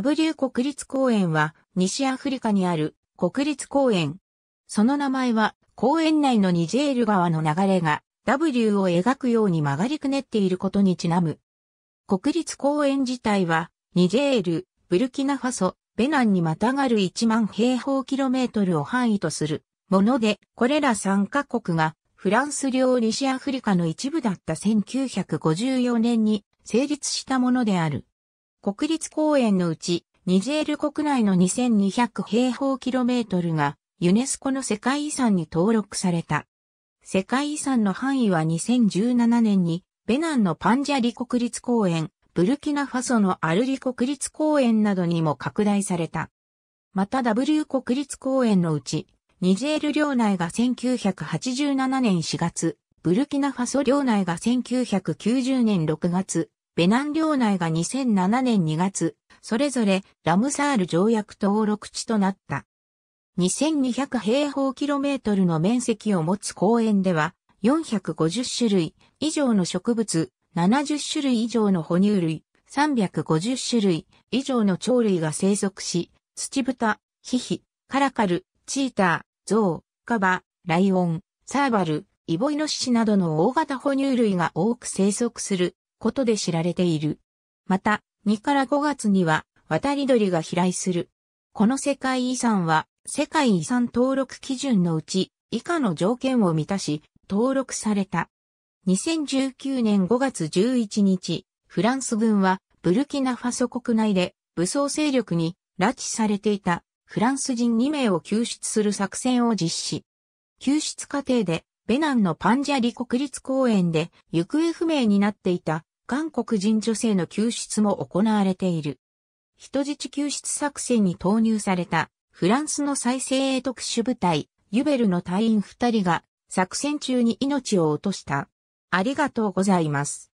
W 国立公園は西アフリカにある国立公園。その名前は公園内のニジェール川の流れが W を描くように曲がりくねっていることにちなむ。国立公園自体はニジェール、ブルキナファソ、ベナンにまたがる1万平方キロメートルを範囲とするもので、これら3カ国がフランス領西アフリカの一部だった1954年に成立したものである。国立公園のうち、ニジェール国内の2200平方キロメートルが、ユネスコの世界遺産に登録された。世界遺産の範囲は2017年に、ベナンのパンジャリ国立公園、ブルキナファソのアルリ国立公園などにも拡大された。また W 国立公園のうち、ニジェール領内が1987年4月、ブルキナファソ領内が1990年6月、ベナン領内が2007年2月、それぞれラムサール条約登録地となった。2200平方キロメートルの面積を持つ公園では、450種類以上の植物、70種類以上の哺乳類、350種類以上の鳥類が生息し、土豚、ヒヒ、カラカル、チーター、ゾウ、カバ、ライオン、サーバル、イボイノシシなどの大型哺乳類が多く生息することで知られている。また、2から5月には渡り鳥が飛来する。この世界遺産は世界遺産登録基準のうち以下の条件を満たし登録された。2019年5月11日、フランス軍はブルキナファソ国内で武装勢力に拉致されていたフランス人2名を救出する作戦を実施。救出過程でベナンのパンジャリ国立公園で行方不明になっていた韓国人女性の救出も行われている。人質救出作戦に投入されたフランスの再生特殊部隊、ユベルの隊員2人が作戦中に命を落とした。ありがとうございます。